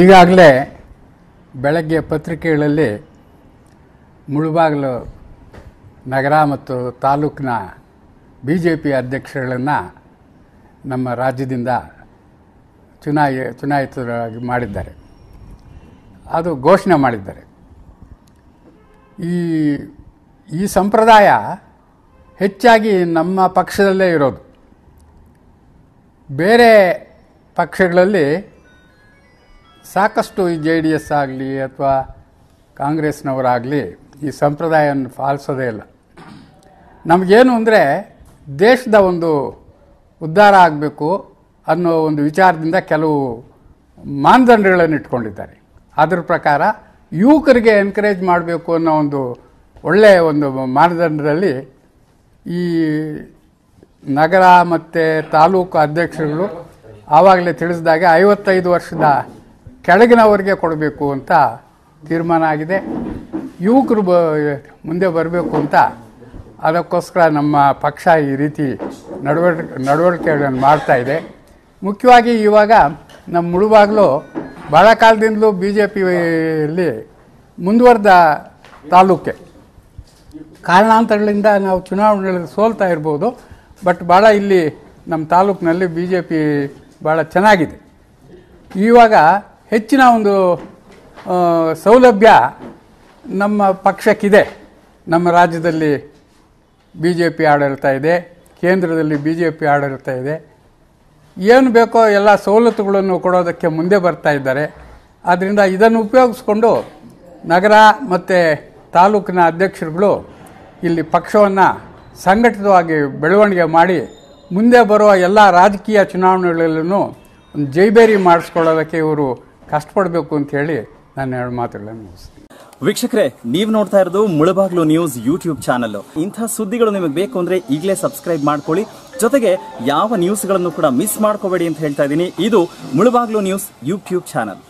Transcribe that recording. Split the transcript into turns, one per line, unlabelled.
ಈಗಾಗಲೇ ಬೆಳಗ್ಗೆ ಪತ್ರಿಕೆಗಳಲ್ಲಿ ಮುಳುಬಾಗಿಲು ನಗರ ಮತ್ತು ತಾಲೂಕಿನ ಬಿ ಜೆ ಪಿ ಅಧ್ಯಕ್ಷಗಳನ್ನು ನಮ್ಮ ರಾಜ್ಯದಿಂದ ಚುನಾಯಿ ಚುನಾಯಿತರಾಗಿ ಮಾಡಿದ್ದಾರೆ ಅದು ಘೋಷಣೆ ಮಾಡಿದ್ದಾರೆ ಈ ಈ ಸಂಪ್ರದಾಯ ಹೆಚ್ಚಾಗಿ ನಮ್ಮ ಪಕ್ಷದಲ್ಲೇ ಇರೋದು ಬೇರೆ ಪಕ್ಷಗಳಲ್ಲಿ ಸಾಕಷ್ಟು ಈ ಜೆ ಡಿ ಎಸ್ ಆಗಲಿ ಅಥವಾ ಕಾಂಗ್ರೆಸ್ನವರಾಗಲಿ ಈ ಸಂಪ್ರದಾಯವನ್ನು ಪಾಲಿಸೋದೇ ಇಲ್ಲ ನಮಗೇನು ಅಂದರೆ ದೇಶದ ಒಂದು ಉದ್ಧಾರ ಆಗಬೇಕು ಅನ್ನೋ ಒಂದು ವಿಚಾರದಿಂದ ಕೆಲವು ಮಾನದಂಡಗಳನ್ನು ಇಟ್ಕೊಂಡಿದ್ದಾರೆ ಅದರ ಪ್ರಕಾರ ಯುವಕರಿಗೆ ಎನ್ಕರೇಜ್ ಮಾಡಬೇಕು ಅನ್ನೋ ಒಂದು ಒಳ್ಳೆಯ ಒಂದು ಮಾನದಂಡದಲ್ಲಿ ಈ ನಗರ ಮತ್ತು ತಾಲೂಕು ಅಧ್ಯಕ್ಷರುಗಳು ಆವಾಗಲೇ ತಿಳಿಸಿದಾಗ ಐವತ್ತೈದು ವರ್ಷದ ಕೆಳಗಿನವರಿಗೆ ಕೊಡಬೇಕು ಅಂತ ತೀರ್ಮಾನ ಆಗಿದೆ ಯುವಕರು ಬ ಮುಂದೆ ಬರಬೇಕು ಅಂತ ಅದಕ್ಕೋಸ್ಕರ ನಮ್ಮ ಪಕ್ಷ ಈ ರೀತಿ ನಡವ ನಡವಳಿಕೆಗಳನ್ನು ಮಾಡ್ತಾ ಇದೆ ಮುಖ್ಯವಾಗಿ ಇವಾಗ ನಮ್ಮ ಮುಳುವಾಗಲೂ ಭಾಳ ಕಾಲದಿಂದಲೂ ಬಿ ಜೆ ಪಿಯಲ್ಲಿ ಮುಂದುವರೆದ ತಾಲೂಕೆ ಕಾರಣಾಂತರಗಳಿಂದ ನಾವು ಚುನಾವಣೆಗಳಲ್ಲಿ ಸೋಲ್ತಾ ಇರ್ಬೋದು ಬಟ್ ಭಾಳ ಇಲ್ಲಿ ನಮ್ಮ ತಾಲೂಕಿನಲ್ಲಿ ಬಿ ಜೆ ಪಿ ಭಾಳ ಚೆನ್ನಾಗಿದೆ ಇವಾಗ ಹೆಚ್ಚಿನ ಒಂದು ಸೌಲಭ್ಯ ನಮ್ಮ ಪಕ್ಷಕ್ಕಿದೆ ನಮ್ಮ ರಾಜ್ಯದಲ್ಲಿ ಬಿ ಜೆ ಪಿ ಆಡಳಿತ ಇದೆ ಕೇಂದ್ರದಲ್ಲಿ ಬಿ ಜೆ ಪಿ ಆಡಳಿತ ಇದೆ ಏನು ಬೇಕೋ ಎಲ್ಲ ಸವಲತ್ತುಗಳನ್ನು ಕೊಡೋದಕ್ಕೆ ಮುಂದೆ ಬರ್ತಾ ಇದ್ದಾರೆ ಆದ್ದರಿಂದ ಇದನ್ನು ಉಪಯೋಗಿಸ್ಕೊಂಡು ನಗರ ಮತ್ತು ತಾಲೂಕಿನ ಅಧ್ಯಕ್ಷರುಗಳು ಇಲ್ಲಿ ಪಕ್ಷವನ್ನು ಸಂಘಟಿತವಾಗಿ ಬೆಳವಣಿಗೆ ಮಾಡಿ ಮುಂದೆ ಬರುವ ಎಲ್ಲ ರಾಜಕೀಯ ಚುನಾವಣೆಗಳಲ್ಲೂ ಒಂದು ಜೈಬೇರಿ ಮಾಡಿಸ್ಕೊಳ್ಳೋದಕ್ಕೆ ಇವರು ಕಷ್ಟಪಡಬೇಕು ಅಂತ ಹೇಳಿ ನಾನು ಎರಡು ಮಾತುಗಳನ್ನು ಮುಗಿಸ್ತೀನಿ ವೀಕ್ಷಕರೇ ನೀವು ನೋಡ್ತಾ ಇರೋದು ಮುಳಬಾಗ್ಲು ನ್ಯೂಸ್ ಯೂಟ್ಯೂಬ್ ಚಾನಲ್ ಇಂಥ ಸುದ್ದಿಗಳು ನಿಮಗೆ ಬೇಕು ಅಂದ್ರೆ ಈಗಲೇ ಸಬ್ಸ್ಕ್ರೈಬ್ ಮಾಡ್ಕೊಳ್ಳಿ ಜೊತೆಗೆ ಯಾವ ನ್ಯೂಸ್ಗಳನ್ನು ಕೂಡ ಮಿಸ್ ಮಾಡ್ಕೋಬೇಡಿ ಅಂತ ಹೇಳ್ತಾ ಇದ್ದೀನಿ ಇದು ಮುಳಬಾಗ್ಲು ನ್ಯೂಸ್ ಯೂಟ್ಯೂಬ್ ಚಾನಲ್